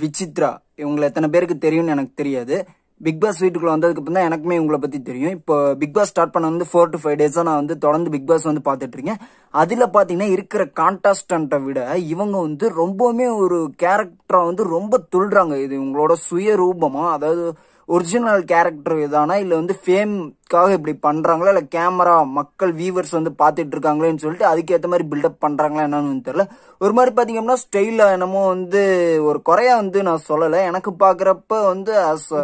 விசித்ரா இவங்களை எத்தனை பேருக்கு தெரியும்னு எனக்கு தெரியாது பிக் பாஸ் வீட்டுக்குள்ள வந்ததுக்கு அப்புறம் தான் எனக்குமே உங்களை பத்தி தெரியும் இப்போ பிக் பாஸ் ஸ்டார்ட் பண்ண வந்து ஃபோர் டு ஃபைவ் டேஸாக நான் வந்து தொடர்ந்து பிக் பாஸ் வந்து பாத்துட்டு இருக்கேன் அதில் பார்த்தீங்கன்னா இருக்கிற கான்டாஸ்டண்ட்டை விட இவங்க வந்து ரொம்பவுமே ஒரு கேரக்டரை வந்து ரொம்ப துள்ளுறாங்க இது இவங்களோட சுய ரூபமாக அதாவது ஒரிஜினல் கேரக்டர் இதானா இல்லை வந்து ஃபேம்க்காக இப்படி பண்ணுறாங்களா இல்லை கேமரா மக்கள் வியூவர்ஸ் வந்து பார்த்துட்டு இருக்காங்களேன்னு சொல்லிட்டு அதுக்கேற்ற மாதிரி பில்டப் பண்ணுறாங்களா என்னன்னு தெரில ஒரு மாதிரி பார்த்தீங்கன்னா ஸ்டைலில் என்னமோ வந்து ஒரு குறையா வந்து நான் சொல்லலை எனக்கு பார்க்குறப்ப வந்து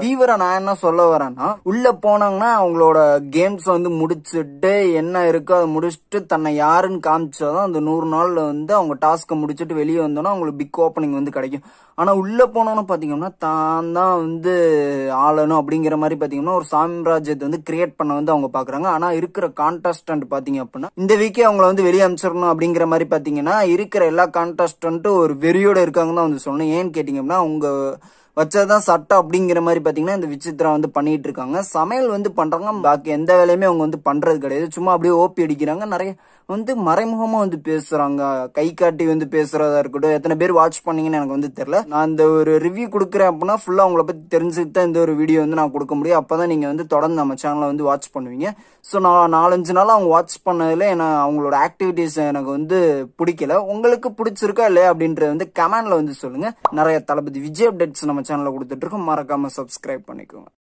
வியூவரை நான் என்ன சொல்ல வரேன்னா உள்ளே போனாங்கன்னா அவங்களோட கேம்ஸ் வந்து முடிச்சுட்டு என்ன இருக்கோ அதை முடிச்சுட்டு தன்னை யாருன்னு காமிச்சாதான் அந்த நூறு நாளில் வந்து அவங்க டாஸ்க்கை முடிச்சுட்டு வெளியே வந்தோம்னா அவங்களுக்கு பிக் ஓப்பனிங் வந்து கிடைக்கும் ஆனால் உள்ளே போனோன்னு பார்த்தீங்கன்னா தான் தான் வந்து ஆளணும் அப்படிங்கிற மாதிரி பார்த்தீங்கன்னா ஒரு சாம்ராஜ்யத்தை வந்து கிரியேட் பண்ண வந்து அவங்க பார்க்குறாங்க ஆனால் இருக்கிற கான்டஸ்டன்ட் பார்த்தீங்க அப்படின்னா இந்த வீக்கே அவங்கள வந்து வெளியே அனுப்பிச்சிடணும் அப்படிங்கிற மாதிரி பார்த்தீங்கன்னா இருக்கிற எல்லா கான்டஸ்டன்ட்டும் ஒரு வெறியோடு இருக்காங்கன்னு தான் வந்து சொல்லணும் ஏன்னு கேட்டிங்கன்னா அவங்க வச்சாதான் சட்டை அப்படிங்கிற மாதிரி பார்த்தீங்கன்னா இந்த விசித்திரம் வந்து பண்ணிட்டு இருக்காங்க சமையல் வந்து பண்ணுறாங்க பாக்கி எந்த வேலையுமே அவங்க வந்து பண்றது கிடையாது சும்மா அப்படியே ஓப்பி அடிக்கிறாங்க நிறைய வந்து மறைமுகமாக வந்து பேசுகிறாங்க கை காட்டி வந்து பேசுகிறதா இருக்கட்டும் எத்தனை பேர் வாட்ச் பண்ணீங்கன்னு எனக்கு வந்து தெரில நான் இந்த ஒரு ரிவ்யூ கொடுக்குறேன் அப்படின்னா ஃபுல்லாக அவங்கள பற்றி தெரிஞ்சுக்கிட்டு தான் இந்த ஒரு வீடியோ வந்து நான் கொடுக்க முடியும் அப்போ தான் நீங்கள் வந்து தொடர்ந்து நம்ம சேனலை வந்து வாட்ச் பண்ணுவீங்க ஸோ நான் நாலஞ்சு நாள் அவங்க வாட்ச் பண்ணதில் என்ன அவங்களோட ஆக்டிவிட்டிஸ் எனக்கு வந்து பிடிக்கல உங்களுக்கு பிடிச்சிருக்கா இல்லையா அப்படின்றத வந்து கமெண்ட்ல வந்து சொல்லுங்கள் நிறைய தளபதி விஜய் அப்டேட்ஸ் நம்ம சேனலில் கொடுத்துட்ருக்கோம் மறக்காமல் சப்ஸ்கிரைப் பண்ணிக்கோங்க